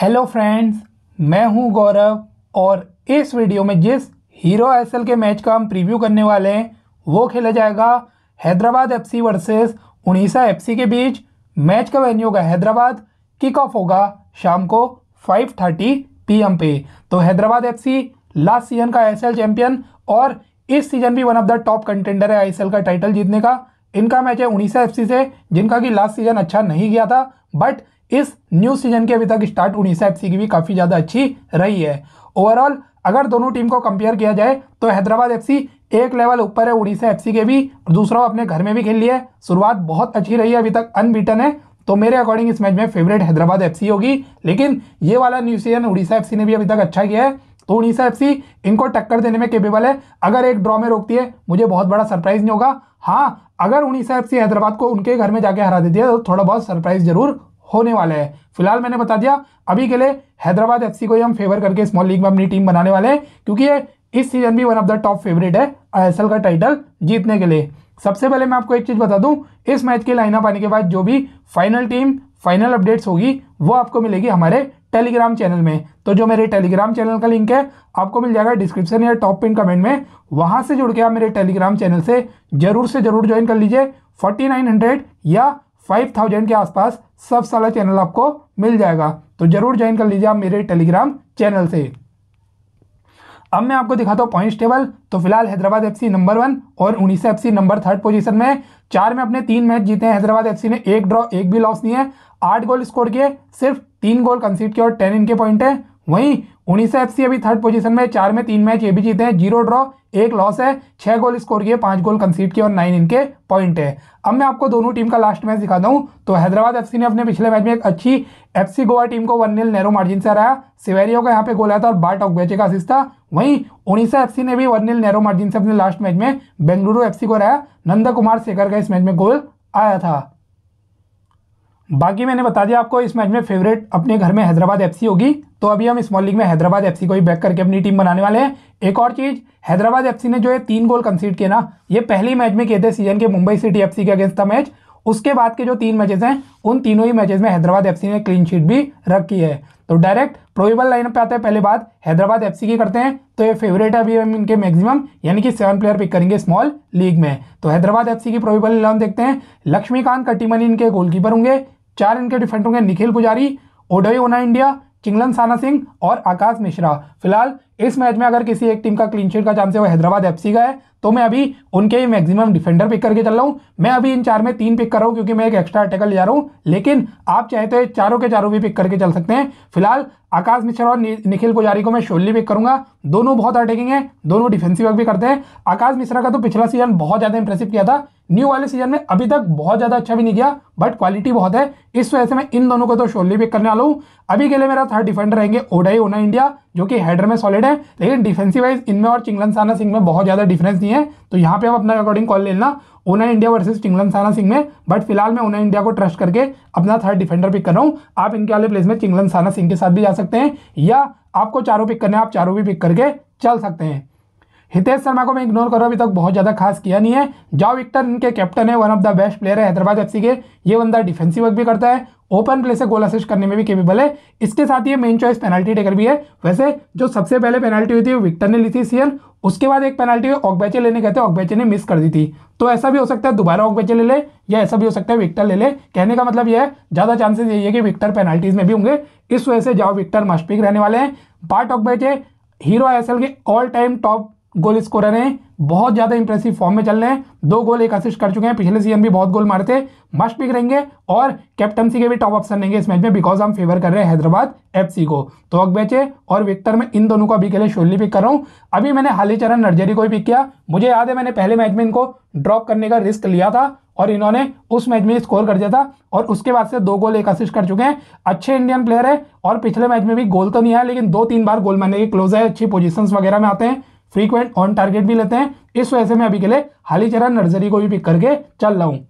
hello friends मैं हूं गौरव और इस वीडियो में जिस हीरो एसएल के मैच का हम प्रीव्यू करने वाले हैं वो खेला जाएगा Hyderabad FC versus Odisha FC के बीच मैच का वेन्यू होगा हैदराबाद किक ऑफ होगा शाम को 5:30 एम पे तो हैदराबाद एफसी लास्ट सीजन का एसएल चैंपियन और इस सीजन भी one of the top contender है आई का टाइटल जीतने का इनका मैच है उड़ीसा एफ से जिनका कि लास्ट सीजन अच्छा नहीं गया था बट इस न्यू सीजन के अभी तक स्टार्ट उड़ीसा एफ की भी काफ़ी ज़्यादा अच्छी रही है ओवरऑल अगर दोनों टीम को कंपेयर किया जाए तो हैदराबाद एफ एक लेवल ऊपर है उड़ीसा एफ के भी और दूसरा अपने घर में भी खेल लिया है शुरुआत बहुत अच्छी रही है अभी तक अनबीटन है तो मेरे अकॉर्डिंग इस मैच में फेवरेट हैदराबाद एफ होगी लेकिन ये वाला न्यू सीजन उड़ीसा एफ ने भी अभी तक अच्छा किया है तो उड़ीसा एफ इनको टक्कर देने में केपेबल है अगर एक ड्रॉ में रोकती है मुझे बहुत बड़ा सरप्राइज नहीं होगा हाँ अगर उड़ीसा एफ हैदराबाद को उनके घर में जाके हरा देती है तो थोड़ा बहुत सरप्राइज जरूर होने वाला है फिलहाल मैंने बता दिया अभी के लिए हैदराबाद एफ को ही हम फेवर करके स्मॉल लीग में अपनी टीम बनाने वाले हैं क्योंकि ये इस सीजन भी one of the top favourite है आई का टाइटल जीतने के लिए सबसे पहले मैं आपको एक चीज़ बता दूं इस मैच के लाइनअप आने के बाद जो भी फाइनल टीम फाइनल अपडेट्स होगी वो आपको मिलेगी हमारे टेलीग्राम चैनल में तो जो मेरे टेलीग्राम चैनल का लिंक है आपको मिल जाएगा डिस्क्रिप्शन या टॉप पिन कमेंट में वहाँ से जुड़ के आप मेरे टेलीग्राम चैनल से जरूर से जरूर ज्वाइन कर लीजिए फोर्टी या फाइव थाउजेंड के आसपास सब सारा चैनल आपको मिल जाएगा तो जरूर ज्वाइन कर लीजिए आप मेरे टेलीग्राम चैनल से अब मैं आपको दिखाता हूँ पॉइंट्स टेबल तो फिलहाल हैदराबाद एफसी नंबर वन और Odisha FC number third position में चार में अपने तीन मैच जीते हैं हैदराबाद एफसी ने एक ड्रॉ एक भी लॉस नहीं है आठ गोल स्कोर किए सिर्फ तीन गोल कंसीड किए और टेन इनके पॉइंट है वहीं उड़ीसा से एफ अभी थर्ड पोजीशन में चार में तीन मैच ये भी जीते हैं जीरो ड्रॉ एक लॉस है छह गोल स्कोर किए पांच गोल कंसीड किए और नाइन इनके पॉइंट है अब मैं आपको दोनों टीम का लास्ट मैच दिखाता हूँ तो हैदराबाद एफसी ने अपने पिछले मैच में एक अच्छी एफसी गोवा टीम को वन नील नेहरू मार्जिन से हराया सिवेरियो का यहाँ पे गोल आया था और बाट बैचे का असिस्ट वहीं उड़ीसा एफ ने भी वन नील नेहरू मार्जिन से अपने लास्ट मैच में बेंगलुरु एफ को हराया नंदा कुमार शेखर का इस मैच में गोल आया था बाकी मैंने बता दिया आपको इस मैच में फेवरेट अपने घर में हैदराबाद एफसी होगी तो अभी हम स्मॉल लीग में हैदराबाद एफसी को ही बैक करके अपनी टीम बनाने वाले हैं एक और चीज़ हैदराबाद एफसी ने जो ये तीन गोल कंसीड किए ना ये पहली मैच में किए थे सीजन के मुंबई सिटी एफ के अगेंस्ट था मैच उसके बाद के जो तीन मैचेस हैं उन तीनों ही मैचेस में हैदराबाद एफसी ने क्लीन शीट भी रखी है तो डायरेक्ट प्रोबेबल लाइन पे आते हैं पहले बात हैदराबाद एफसी की करते हैं तो ये फेवरेट है अभी हम इनके मैक्सिमम यानी कि सेवन प्लेयर पिक करेंगे स्मॉल लीग में तो हैदराबाद एफसी की प्रोबेबल इलेवन देखते हैं लक्ष्मीकांत कटिमनी इनके गोलकीपर होंगे चार इनके डिफेंडर होंगे निखिल पुजारी ओडोई ओना इंडिया चिंगलन साना सिंह और आकाश मिश्रा फिलहाल इस मैच में अगर किसी एक टीम का क्लीन शीट का चांस है वो हैदराबाद एफसी का है तो मैं अभी उनके ही मैक्सिमम डिफेंडर पिक करके चल रहा हूँ मैं अभी इन चार में तीन पिक कर रहा हूँ क्योंकि मैं एक एक्स्ट्रा अटैकर ले जा रहा हूँ लेकिन आप चाहे तो चारों के चारों भी पिक करके चल सकते हैं फिलहाल आकाश मिश्रा और निखिल पुजारी को मैं शोली पिक करूंगा दोनों बहुत अटैकिंग है दोनों डिफेंसिव वर्क भी करते हैं आकाश मिश्रा का तो पिछला सीजन बहुत ज़्यादा इंप्रेसिव किया था न्यू वाले सीजन में अभी तक बहुत ज़्यादा अच्छा भी नहीं किया बट क्वालिटी बहुत है इस वजह से मैं इन दोनों को तो शोरली पिक करने वाला हूँ अभी के लिए मेरा थर्ड डिफेंडर रहेंगे ओडाई ओना इंडिया जो कि हेडर में सॉलिड है लेकिन डिफेंसिव वाइज इनमें और चिंगलन साना सिंह में बहुत ज़्यादा डिफरेंस नहीं है तो यहाँ पे आप अपना अकॉर्डिंग कॉल लेना Onaindia versus Chinglensana Singh में बट फिलहाल मैं ओना इंडिया को ट्रस्ट करके अपना थर्ड डिफेंडर पिक कर रहा हूँ आप इनके वाले प्लेस में चिंगलन साना सिंह के साथ भी जा सकते हैं या आपको चारों पिक करने आप चारों भी पिक करके चल सकते हैं हितेश शर्मा को मैं इग्नोर करूँ अभी तक बहुत ज़्यादा खास किया नहीं है जाओ विक्टर इनके कैप्टन है one of the best player है हैदराबाद एफसी के ये बंदा डिफेंसिव वर्क भी करता है ओपन प्ले से गोल असिस्ट करने में भी केपेबल है इसके साथ ये मेन चॉइस पेनल्टी टेकर भी है वैसे जो सबसे पहले पेनल्टी हुई थी विक्टर ने ली थी सीएल उसके बाद एक पेनल्टी ऑकबैचे लेने गए थे ऑकबैचे ने मिस कर दी थी तो ऐसा भी हो सकता है दोबारा ऑकबैचे ले ले या ऐसा भी हो सकता है विक्टर ले ले कहने का मतलब यह है ज़्यादा चांसेस यही है कि विक्टर पेनल्टीज़ में भी होंगे इस वजह से जाओ विक्टर मस्टपिक रहने वाले हैं पार्ट ऑकबैचे हीरो आई के all time top goal scorer हैं बहुत ज़्यादा इंप्रेसिव फॉर्म में चल रहे हैं दो गोल एक असिस्ट कर चुके हैं पिछले सीजन भी बहुत गोल मारे थे मस्ट पिक रहेंगे और कैप्टनसी के भी टॉप ऑप्शन रहेंगे इस मैच में बिकॉज हम फेवर कर रहे हैं हैदराबाद एफसी को तो अकबेचे और विक्टर में इन दोनों को अभी के लिए शोली पिक कर रहा हूँ अभी मैंने हालीचरण नर्जरी को ही पिक किया मुझे याद है मैंने पहले मैच में इनको ड्रॉप करने का रिस्क लिया था और इन्होंने उस मैच में स्कोर कर दिया था और उसके बाद से दो गोल एक असिस्ट कर चुके हैं अच्छे इंडियन प्लेयर है और पिछले मैच में भी गोल तो नहीं आया लेकिन दो तीन बार गोल मारने के क्लोज है अच्छी पोजिशन वगैरह में आते हैं फ्रीक्वेंट ऑन टारगेट भी लेते हैं इस वजह से मैं अभी के लिए हाली चरा नर्जरी को भी पिक करके चल रहा हूँ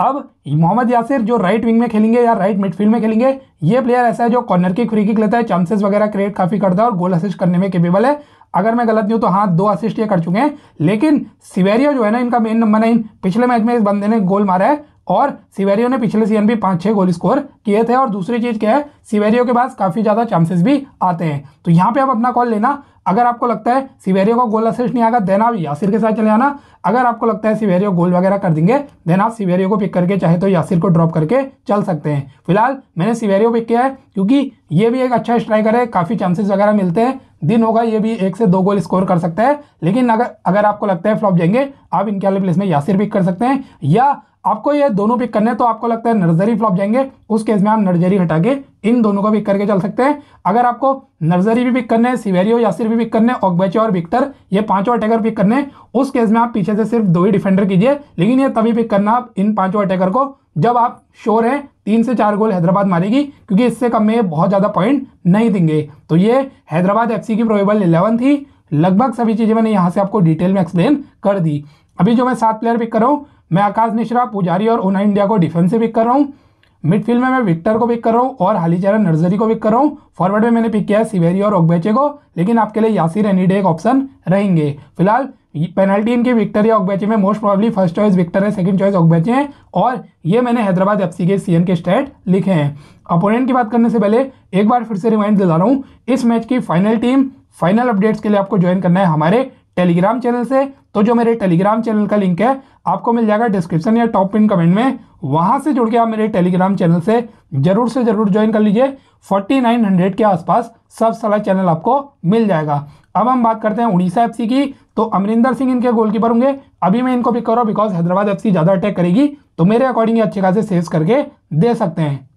अब मोहम्मद यासिर जो राइट विंग में खेलेंगे या राइट मिडफील्ड में खेलेंगे ये प्लेयर ऐसा है जो कॉर्नर की फ्री किक लेता है चांसेस वगैरह क्रिएट काफ़ी करता है और गोल असिस्ट करने में केपेबल है अगर मैं गलत नहीं हूँ तो हाँ दो असिस्ट ये कर चुके हैं लेकिन सिवेरियो जो है ना इनका मेन नंबर नाइन पिछले मैच में इस बंदे ने गोल मारा है और सिवेरियो ने पिछले सीजन भी पाँच छः गोल स्कोर किए थे और दूसरी चीज़ क्या है सिवेरियो के पास काफ़ी ज़्यादा चांसेस भी आते हैं तो यहाँ पे आप अपना कॉल लेना अगर आपको लगता है सिवेरियो का गोल असिस्ट नहीं आएगा देन आप यासिर के साथ चले आना अगर आपको लगता है सिवेरियो गोल वगैरह कर देंगे देन आप सिवेरियो को पिक करके चाहे तो यासिर को ड्रॉप करके चल सकते हैं फिलहाल मैंने सिवेरियो पिक किया है क्योंकि ये भी एक अच्छा स्ट्राइकर है काफ़ी चांसेस वगैरह मिलते हैं दिन होगा ये भी एक से दो गोल स्कोर कर सकता है लेकिन अगर अगर आपको लगता है फ्लॉप जाएंगे आप इनके अलग प्लेस में यासिर पिक कर सकते हैं या आपको ये दोनों पिक करने तो आपको लगता है नर्जरी फ्लॉप जाएंगे उस केस में आप नर्जरी हटा के इन दोनों को पिक करके चल सकते हैं अगर आपको नर्जरी भी पिक करने है सिवेरियो सिर्फ भी पिक करने ओगबेचो और विक्टर ये पांचों अटैकर पिक करने उस केस में आप पीछे से सिर्फ दो ही डिफेंडर कीजिए लेकिन ये तभी पिक करना आप इन पांचों अटैकर को जब आप श्योर हैं तीन से चार गोल हैदराबाद मारेगी क्योंकि इससे कम में बहुत ज़्यादा पॉइंट नहीं देंगे तो ये हैदराबाद एफ की प्रोबेबल इलेवन थी लगभग सभी चीज़ें मैंने यहाँ से आपको डिटेल में एक्सप्लेन कर दी अभी जो मैं सात प्लेयर पिक कर रहा हूँ मैं आकाश मिश्रा पुजारी और ऊना इंडिया को डिफेंस से पिक कर रहा हूँ मिडफील्ड में मैं विक्टर को पिक कर रहा हूँ और हालीचरण नर्जरी को पिक कर रहा हूँ फॉरवर्ड में मैंने पिक किया है सिवेरी और ओकबैचे को लेकिन आपके लिए यासिर एनीडे एक ऑप्शन रहेंगे फिलहाल पेनल्टी इनके विक्टर या ओकबैचे में most probably first choice Victor है सेकंड चॉइस ओकबैचे हैं और ये मैंने हैदराबाद एफ के सी के स्टेट लिखे हैं अपोनेंट की बात करने से पहले एक बार फिर से रिमाइंड दिला रहा हूँ इस मैच की फाइनल टीम फाइनल अपडेट्स के लिए आपको ज्वाइन करना है हमारे टेलीग्राम चैनल से तो जो मेरे टेलीग्राम चैनल का लिंक है आपको मिल जाएगा डिस्क्रिप्शन या टॉप पिन कमेंट में वहां से जुड़ के आप मेरे टेलीग्राम चैनल से जरूर से जरूर ज्वाइन कर लीजिए 4900 के आसपास सब सलाह चैनल आपको मिल जाएगा अब हम बात करते हैं उड़ीसा एफसी की तो अमरिंदर सिंह इनके गोलकीपर होंगे अभी मैं इनको पिक कर रहा बिकॉज हैदराबाद एफ ज़्यादा अटैक करेगी तो मेरे अकॉर्डिंग अच्छे खासे सेव करके दे सकते हैं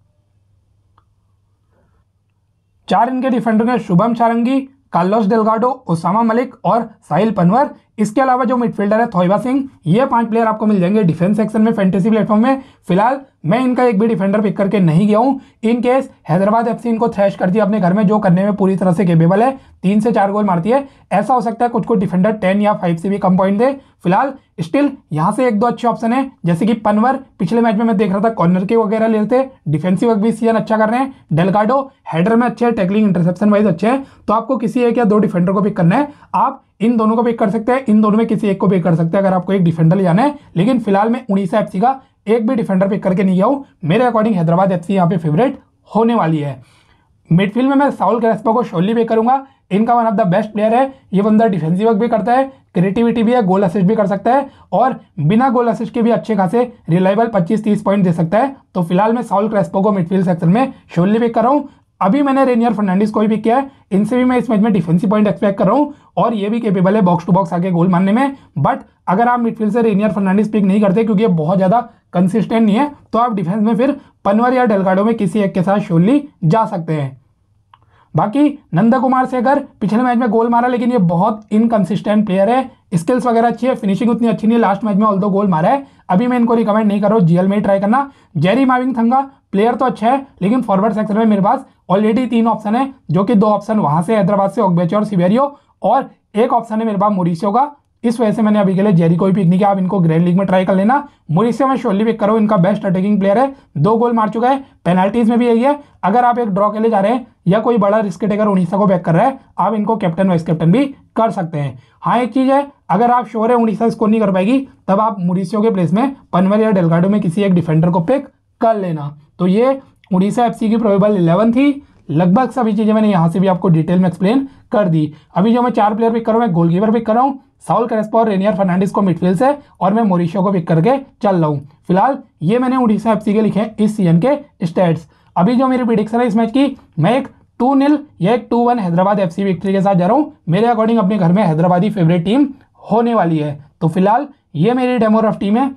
चार इनके डिफेंडर हैं शुभम चारंगी कार्लोस डेलगाडो ओसामा मलिक और साहिल पनवर इसके अलावा जो मिडफील्डर है थोइबा सिंह ये पांच प्लेयर आपको मिल जाएंगे डिफेंस सेक्शन में फैंटेसी प्लेटफॉर्म में फिलहाल मैं इनका एक भी डिफेंडर पिक करके नहीं गया हूँ इन केस हैदराबाद एफ इनको थ्रैश कर दिया अपने घर में जो करने में पूरी तरह से केपेबल है तीन से चार गोल मारती है ऐसा हो सकता है कुछ कुछ डिफेंडर टेन या फाइव से भी कम पॉइंट दे फिलहाल स्टिल यहाँ से एक दो अच्छे ऑप्शन है जैसे कि पनवर पिछले मैच में मैं देख रहा था कॉर्नर के वगैरह ले लेते डिफेंसिव भी सीजन अच्छा कर रहे हैं डेलगाडो हेडर में अच्छे हैं टैकलिंग इंटरसेप्शन वाइज अच्छे हैं तो आपको किसी एक या दो डिफेंडर को पिक करना है आप इन दोनों को पिक कर सकते हैं इन दोनों में किसी एक को पिक कर सकते हैं अगर आपको एक डिफेंडर जाना है लेकिन फिलहाल मैं उड़ीसा एफ का एक भी डिफेंडर पिक करके नहीं गया हूँ मेरे अकॉर्डिंग हैदराबाद एफ सी यहाँ पे फेवरेट होने वाली है मिडफील्ड में मैं साउल क्रेस्पो को शोली पे करूंगा इनका one of the best player है ये बंदा डिफेंसिव वर्क भी करता है क्रिएटिविटी भी है गोल असिस्ट भी कर सकता है और बिना गोल असिस्ट के भी अच्छे खासे रिलायबल 25-30 पॉइंट दे सकता है तो फिलहाल मैं साउल क्रेस्पो को मिडफील्ड सेक्शन में शोली पिक कर रहा हूँ अभी मैंने रेनियर फर्नांडिस को भी पिक किया है इनसे भी मैं इस मैच में डिफेंसिव पॉइंट एक्सपेक्ट कर रहा हूँ और ये भी केपेबल है बॉक्स टू बॉक्स आके गोल मारने में बट अगर आप मिडफील्ड से रेनियर फर्नांडिस पिक नहीं करते क्योंकि ये बहुत ज़्यादा कंसिस्टेंट नहीं है तो आप डिफेंस में फिर पनवर या डेलगाडो में किसी एक के साथ शोली जा सकते हैं बाकी नंदा कुमार से अगर पिछले मैच में गोल मारा लेकिन ये बहुत इनकन्सिस्टेंट प्लेयर है स्किल्स वगैरह अच्छी है फिनिशिंग उतनी अच्छी नहीं है लास्ट मैच में ऑल दो गोल मारा है अभी मैं इनको रिकमेंड नहीं कर रहा हूँ जीएल में ही ट्राई करना जेरी माविंग थंगा प्लेयर तो अच्छा है लेकिन फॉरवर्ड सेक्शन में मेरे पास ऑलरेडी तीन ऑप्शन है जो कि दो ऑप्शन वहां से हैदराबाद से ओगबेचो और सिवेरियो और एक ऑप्शन है मेरे पास मोरिशियो का इस वजह से मैंने अभी के लिए जेरी को पिक नहीं किया आप इनको ग्रैंड लीग में ट्राई कर लेना मोरिशियो में शोली पिक करो इनका बेस्ट अटैकिंग प्लेयर है दो गोल मार चुका है पेनल्टीज में भी यही है अगर आप एक ड्रॉ के लिए जा रहे हैं या कोई बड़ा रिस्क टेकर उड़ीसा को बैक कर रहा है आप इनको कैप्टन वाइस कैप्टन भी कर सकते हैं हाँ एक चीज़ है अगर आप शोर है उड़ीसा स्कोर नहीं कर पाएगी तब आप मोरिशियो के प्लेस में पनवल या डेलगाडो में किसी एक डिफेंडर को पिक कर लेना तो ये उड़ीसा एफ की प्रोबेबल इलेवन थी लगभग सभी चीज़ें मैंने यहाँ से भी आपको डिटेल में एक्सप्लेन कर दी अभी जो मैं चार प्लेयर पिक कर रहा हूँ मैं गोलकीपर पिक कर रहा हूँ साउल करेस्पो और रेनियर फर्नांडिस को मिडफील्ड से और मैं मोरिशो को पिक करके चल रहा हूँ फिलहाल ये मैंने उड़ीसा एफ के लिखे हैं इस सीजन के स्टेट्स अभी जो मेरी प्रिडिक्शन है इस मैच की मैं एक टू नील या एक two one Hyderabad F victory के साथ जा रहा हूँ मेरे अकॉर्डिंग अपने घर में हैदराबादी फेवरेट टीम होने वाली है तो फिलहाल ये मेरी डेमोर टीम है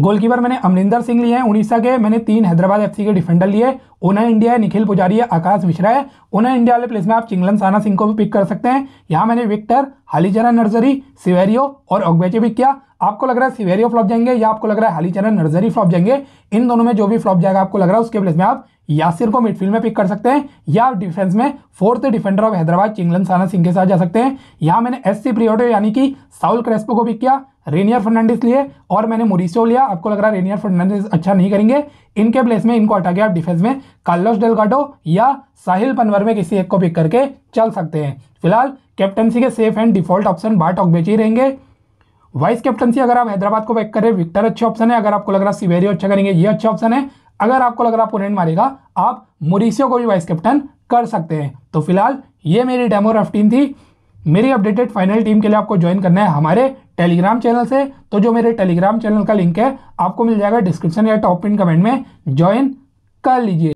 गोलकीपर मैंने अमरिंदर सिंह लिए हैं उड़ीसा के मैंने तीन हैदराबाद एफसी के डिफेंडर लिए ओना इंडिया है निखिल पुजारी है आकाश मिश्रा है ओना इंडिया वाले प्लेस में आप चिंगलन साना सिंह को भी पिक कर सकते हैं यहाँ मैंने विक्टर हालीचरण नर्जरी सिवेरियो और ऑगबेचे पिक किया आपको लग रहा है सिवेरियो फ्लॉप जाएंगे या आपको लग रहा है हालीचरण नर्जरी फ्लॉप जाएंगे इन दोनों में जो भी फ्लॉप जाएगा आपको लग रहा है उसके प्लेस में आप यासिर को मिडफील्ड में पिक कर सकते हैं या आप डिफेंस में fourth defender of Hyderabad Chinglensana Singh के साथ जा सकते हैं यहाँ मैंने एस सी यानी कि साउल क्रेस्पो को पिक किया रेनियर फर्नांडिस लिए और मैंने मोरिसो लिया आपको लग रहा है रेनियर फर्नांडिस अच्छा नहीं करेंगे इनके प्लेस में इनको हटा के आप डिफेंस में कार्लोस डेलगाटो या साहिल पनवर में किसी एक को पिक करके चल सकते हैं फिलहाल कैप्टनसी के सेफ एंड डिफॉल्ट ऑप्शन बाट ऑकबेच ही रहेंगे वाइस कैप्टनसी अगर आप हैदराबाद को पैक करें विक्टर अच्छे ऑप्शन है अगर आपको लग रहा है सिवेरियो अच्छा करेंगे ये अच्छा ऑप्शन है अगर आपको लग रहा अपोनेंट मारेगा आप मोरिसियो को भी वाइस कैप्टन कर सकते हैं तो फिलहाल ये मेरी डेमो रफ टीम थी मेरी अपडेटेड फाइनल टीम के लिए आपको ज्वाइन करना है हमारे टेलीग्राम चैनल से तो जो मेरे टेलीग्राम चैनल का लिंक है आपको मिल जाएगा डिस्क्रिप्शन या टॉप इन कमेंट में ज्वाइन कर लीजिए